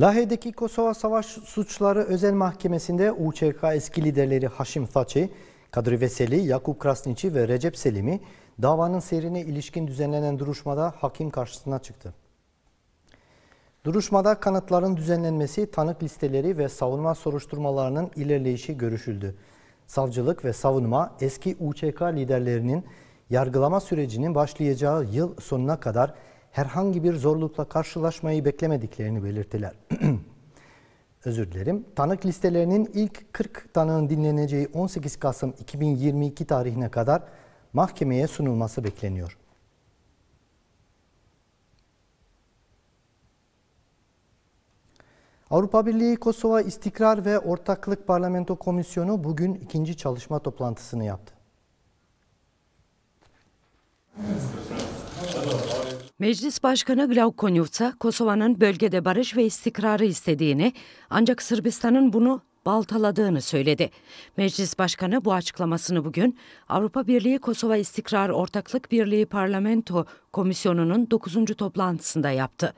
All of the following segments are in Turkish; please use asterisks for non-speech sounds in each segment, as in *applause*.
Lahey'deki Kosova Savaş Suçları Özel Mahkemesi'nde UÇK eski liderleri Haşim Thaçi, Kadri Veseli, Yakup Krasniçi ve Recep Selim'i davanın seyrine ilişkin düzenlenen duruşmada hakim karşısına çıktı. Duruşmada kanıtların düzenlenmesi, tanık listeleri ve savunma soruşturmalarının ilerleyişi görüşüldü. Savcılık ve savunma eski UÇK liderlerinin yargılama sürecinin başlayacağı yıl sonuna kadar herhangi bir zorlukla karşılaşmayı beklemediklerini belirttiler. *clears throat* Özür dilerim. Tanık listelerinin ilk 40 tanığın dinleneceği 18 Kasım 2022 tarihine kadar mahkemeye sunulması bekleniyor. Avrupa Birliği Kosova İstikrar ve Ortaklık Parlamento Komisyonu bugün ikinci çalışma toplantısını yaptı. Meclis Başkanı Glauk Kosova'nın bölgede barış ve istikrarı istediğini ancak Sırbistan'ın bunu baltaladığını söyledi. Meclis Başkanı bu açıklamasını bugün Avrupa Birliği Kosova İstikrar Ortaklık Birliği Parlamento Komisyonu'nun 9. toplantısında yaptı.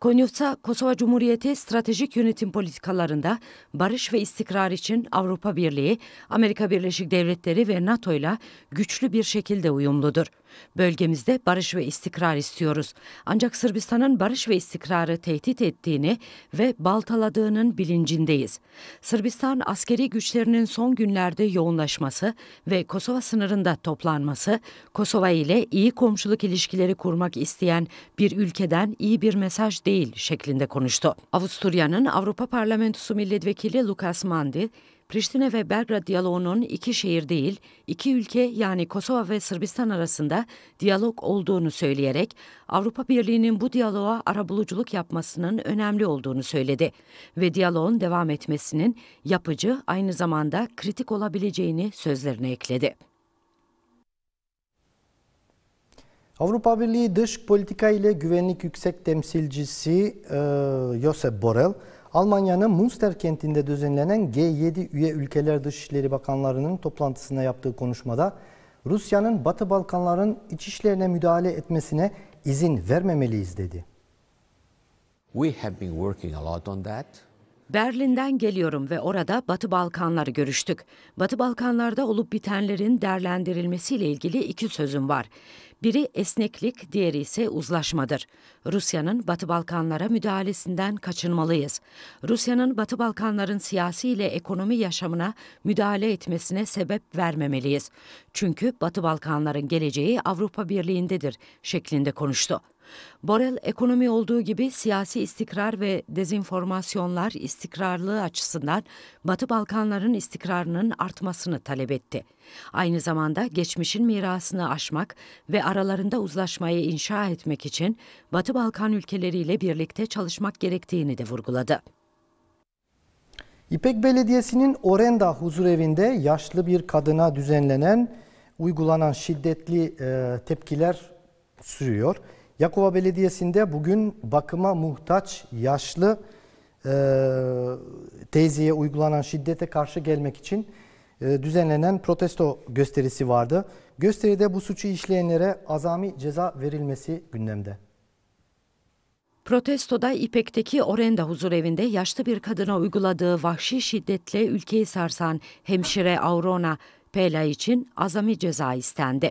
Konyuksa Kosova Cumhuriyeti stratejik yönetim politikalarında barış ve istikrar için Avrupa Birliği, Amerika Birleşik Devletleri ve NATO ile güçlü bir şekilde uyumludur. Bölgemizde barış ve istikrar istiyoruz. Ancak Sırbistan'ın barış ve istikrarı tehdit ettiğini ve baltaladığının bilincindeyiz. Sırbistan askeri güçlerinin son günlerde yoğunlaşması ve Kosova sınırında toplanması, Kosova ile iyi komşuluk ilişkileri kurmak isteyen bir ülkeden iyi bir mesaj mesaj değil şeklinde konuştu. Avusturya'nın Avrupa Parlamentosu Milletvekili Lukas Mandi, Priştine ve Belgrad diyaloğunun iki şehir değil, iki ülke yani Kosova ve Sırbistan arasında diyalog olduğunu söyleyerek Avrupa Birliği'nin bu diyaloğa arabuluculuk yapmasının önemli olduğunu söyledi ve diyaloğun devam etmesinin yapıcı aynı zamanda kritik olabileceğini sözlerine ekledi. Avrupa Birliği Dış Politika ile Güvenlik Yüksek Temsilcisi e, Josep Borrell, Almanya'nın Münster kentinde düzenlenen G7 üye ülkeler Dışişleri Bakanlarının toplantısında yaptığı konuşmada Rusya'nın Batı Balkanların iç işlerine müdahale etmesine izin vermemeliyiz dedi. We have been working a lot on that. Berlin'den geliyorum ve orada Batı Balkanları görüştük. Batı Balkanlarda olup bitenlerin değerlendirilmesiyle ilgili iki sözüm var. Biri esneklik, diğeri ise uzlaşmadır. Rusya'nın Batı Balkanlara müdahalesinden kaçınmalıyız. Rusya'nın Batı Balkanların siyasi ile ekonomi yaşamına müdahale etmesine sebep vermemeliyiz. Çünkü Batı Balkanların geleceği Avrupa Birliği'ndedir şeklinde konuştu. Borel ekonomi olduğu gibi siyasi istikrar ve dezinformasyonlar istikrarlığı açısından Batı Balkanların istikrarının artmasını talep etti. Aynı zamanda geçmişin mirasını aşmak ve aralarında uzlaşmayı inşa etmek için Batı Balkan ülkeleriyle birlikte çalışmak gerektiğini de vurguladı. İpek Belediyesi'nin Orenda huzurevinde yaşlı bir kadına düzenlenen uygulanan şiddetli e, tepkiler sürüyor. Yakova Belediyesi'nde bugün bakıma muhtaç yaşlı e, teyzeye uygulanan şiddete karşı gelmek için e, düzenlenen protesto gösterisi vardı. Gösteride bu suçu işleyenlere azami ceza verilmesi gündemde. Protestoda İpek'teki Orenda huzur evinde yaşlı bir kadına uyguladığı vahşi şiddetle ülkeyi sarsan hemşire Aurona Pela için azami ceza istendi.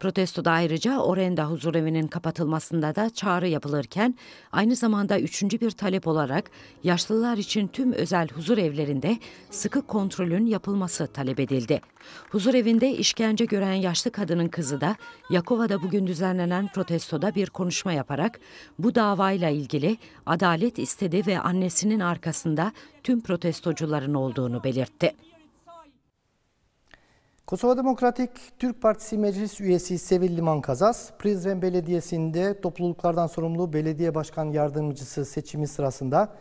Protestoda ayrıca Orenda huzurevinin kapatılmasında da çağrı yapılırken aynı zamanda üçüncü bir talep olarak yaşlılar için tüm özel huzur evlerinde sıkı kontrolün yapılması talep edildi. evinde işkence gören yaşlı kadının kızı da Yakova'da bugün düzenlenen protestoda bir konuşma yaparak bu davayla ilgili adalet istedi ve annesinin arkasında tüm protestocuların olduğunu belirtti. Kosova Demokratik Türk Partisi Meclis Üyesi Sevil Liman Kazas, Prizren Belediyesi'nde topluluklardan sorumlu belediye başkan yardımcısı seçimi sırasında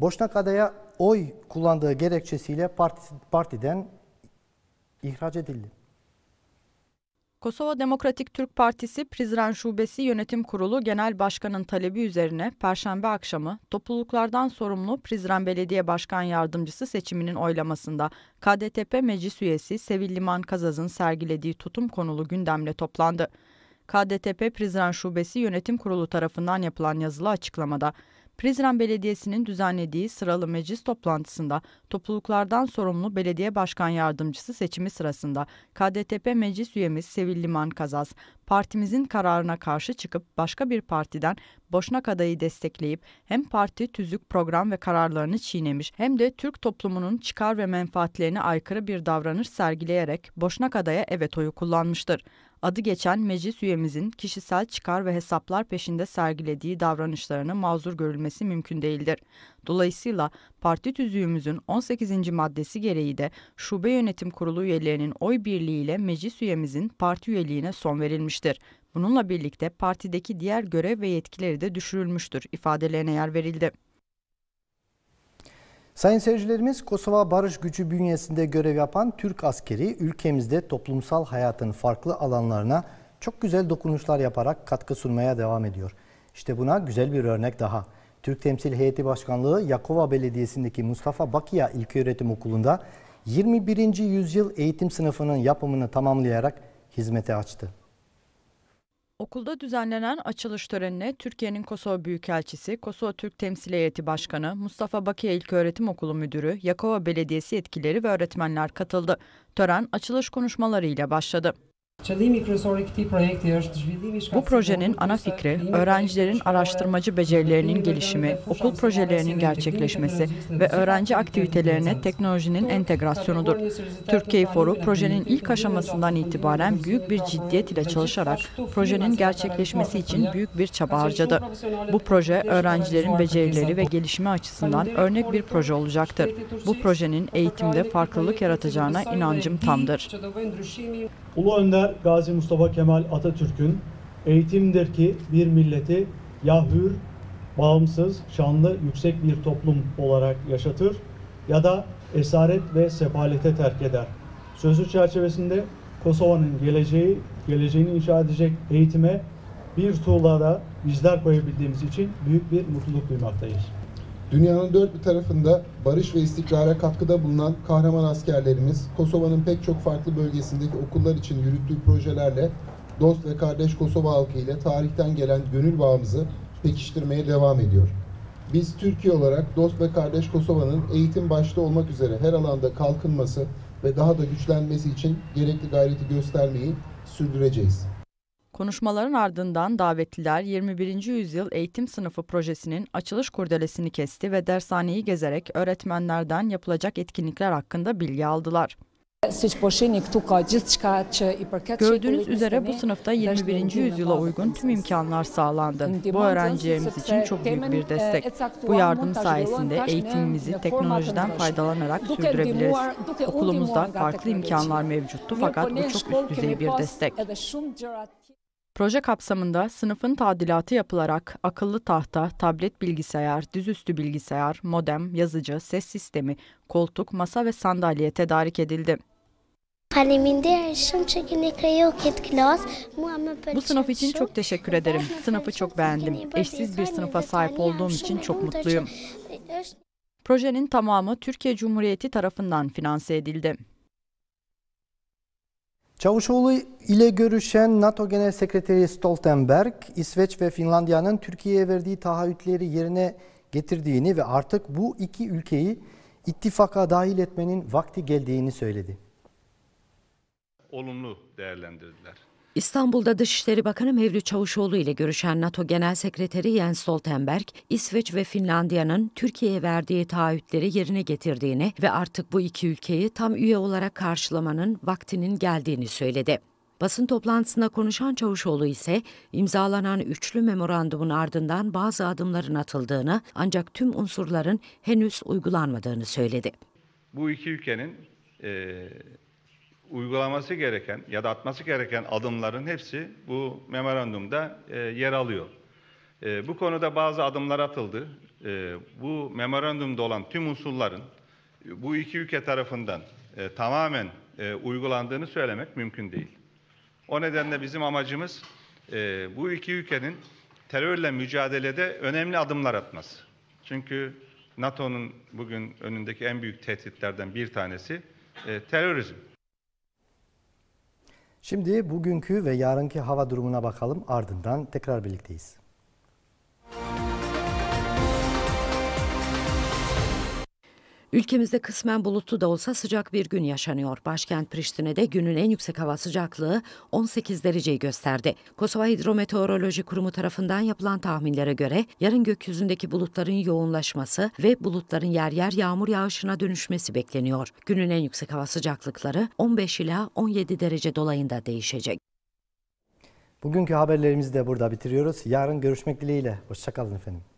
Boşnak adaya oy kullandığı gerekçesiyle partiden ihraç edildi. Kosova Demokratik Türk Partisi Prizren Şubesi Yönetim Kurulu Genel Başkan'ın talebi üzerine Perşembe akşamı topluluklardan sorumlu Prizren Belediye Başkan Yardımcısı seçiminin oylamasında KDTP Meclis Üyesi Sevil Liman Kazaz'ın sergilediği tutum konulu gündemle toplandı. KDTP Prizren Şubesi Yönetim Kurulu tarafından yapılan yazılı açıklamada Prizren Belediyesi'nin düzenlediği sıralı meclis toplantısında topluluklardan sorumlu belediye başkan yardımcısı seçimi sırasında KDTP meclis üyemiz Sevil Liman Kazaz, partimizin kararına karşı çıkıp başka bir partiden Boşnak adayı destekleyip hem parti tüzük program ve kararlarını çiğnemiş hem de Türk toplumunun çıkar ve menfaatlerine aykırı bir davranış sergileyerek Boşnak adaya evet oyu kullanmıştır adı geçen meclis üyemizin kişisel çıkar ve hesaplar peşinde sergilediği davranışlarını mazur görülmesi mümkün değildir. Dolayısıyla parti tüzüğümüzün 18. maddesi gereği de şube yönetim kurulu üyelerinin oy birliğiyle meclis üyemizin parti üyeliğine son verilmiştir. Bununla birlikte partideki diğer görev ve yetkileri de düşürülmüştür ifadelerine yer verildi. Sayın seyircilerimiz Kosova Barış Gücü bünyesinde görev yapan Türk askeri ülkemizde toplumsal hayatın farklı alanlarına çok güzel dokunuşlar yaparak katkı sunmaya devam ediyor. İşte buna güzel bir örnek daha. Türk Temsil Heyeti Başkanlığı Yakova Belediyesi'ndeki Mustafa Bakiya İlköğretim Okulu'nda 21. yüzyıl eğitim sınıfının yapımını tamamlayarak hizmete açtı. Okulda düzenlenen açılış törenine Türkiye'nin Kosova Büyükelçisi, Kosova Türk Temsil Heyeti Başkanı, Mustafa Bakiye İlköğretim Okulu Müdürü, Yakova Belediyesi yetkileri ve öğretmenler katıldı. Tören açılış konuşmalarıyla başladı. Bu projenin ana fikri, öğrencilerin araştırmacı becerilerinin gelişimi, okul projelerinin gerçekleşmesi ve öğrenci aktivitelerine teknolojinin entegrasyonudur. Türkiye Foru, projenin ilk aşamasından itibaren büyük bir ciddiyet ile çalışarak projenin gerçekleşmesi için büyük bir çaba harcadı. Bu proje, öğrencilerin becerileri ve gelişimi açısından örnek bir proje olacaktır. Bu projenin eğitimde farklılık yaratacağına inancım tamdır. Ulu Önder Gazi Mustafa Kemal Atatürk'ün eğitimdir ki bir milleti ya hür, bağımsız, şanlı, yüksek bir toplum olarak yaşatır ya da esaret ve sefalete terk eder. Sözü çerçevesinde Kosova'nın geleceği, geleceğini inşa edecek eğitime bir tuğlara bizler koyabildiğimiz için büyük bir mutluluk duymaktayız. Dünyanın dört bir tarafında barış ve istikrara katkıda bulunan kahraman askerlerimiz, Kosova'nın pek çok farklı bölgesindeki okullar için yürüttüğü projelerle dost ve kardeş Kosova halkı ile tarihten gelen gönül bağımızı pekiştirmeye devam ediyor. Biz Türkiye olarak dost ve kardeş Kosova'nın eğitim başta olmak üzere her alanda kalkınması ve daha da güçlenmesi için gerekli gayreti göstermeyi sürdüreceğiz. Konuşmaların ardından davetliler 21. yüzyıl eğitim sınıfı projesinin açılış kurdelesini kesti ve dershaneyi gezerek öğretmenlerden yapılacak etkinlikler hakkında bilgi aldılar. Gördüğünüz üzere bu sınıfta 21. yüzyıla uygun tüm imkanlar sağlandı. Bu öğrencilerimiz için çok büyük bir e, destek. Bu yardım sayesinde e, eğitimimizi teknolojiden faydalanarak sürdürebiliriz. Okulumuzda farklı imkanlar mevcuttu fakat bu çok üst düzey bir destek. Proje kapsamında sınıfın tadilatı yapılarak akıllı tahta, tablet bilgisayar, düzüstü bilgisayar, modem, yazıcı, ses sistemi, koltuk, masa ve sandalye tedarik edildi. Bu sınıf için çok teşekkür ederim. Sınıfı çok beğendim. Eşsiz bir sınıfa sahip olduğum için çok mutluyum. E, e, Projenin tamamı Türkiye Cumhuriyeti tarafından finanse edildi. Çavuşoğlu ile görüşen NATO Genel Sekreteri Stoltenberg, İsveç ve Finlandiya'nın Türkiye'ye verdiği taahhütleri yerine getirdiğini ve artık bu iki ülkeyi ittifaka dahil etmenin vakti geldiğini söyledi. Olumlu değerlendirdiler. İstanbul'da Dışişleri Bakanı Mevlüt Çavuşoğlu ile görüşen NATO Genel Sekreteri Jens Stoltenberg, İsveç ve Finlandiya'nın Türkiye'ye verdiği taahhütleri yerine getirdiğini ve artık bu iki ülkeyi tam üye olarak karşılamanın vaktinin geldiğini söyledi. Basın toplantısında konuşan Çavuşoğlu ise imzalanan üçlü memorandumun ardından bazı adımların atıldığını ancak tüm unsurların henüz uygulanmadığını söyledi. Bu iki ülkenin e, uygulaması gereken ya da atması gereken adımların hepsi bu memorandumda e, yer alıyor. E, bu konuda bazı adımlar atıldı. E, bu memorandumda olan tüm unsurların e, bu iki ülke tarafından e, tamamen e, uygulandığını söylemek mümkün değil. O nedenle bizim amacımız e, bu iki ülkenin terörle mücadelede önemli adımlar atması. Çünkü NATO'nun bugün önündeki en büyük tehditlerden bir tanesi e, terörizm. Şimdi bugünkü ve yarınki hava durumuna bakalım ardından tekrar birlikteyiz. Ülkemizde kısmen bulutlu da olsa sıcak bir gün yaşanıyor. Başkent Priştine'de günün en yüksek hava sıcaklığı 18 dereceyi gösterdi. Kosova Hidrometeoroloji Kurumu tarafından yapılan tahminlere göre yarın gökyüzündeki bulutların yoğunlaşması ve bulutların yer yer yağmur yağışına dönüşmesi bekleniyor. Günün en yüksek hava sıcaklıkları 15 ila 17 derece dolayında değişecek. Bugünkü haberlerimizi de burada bitiriyoruz. Yarın görüşmek dileğiyle. Hoşçakalın efendim.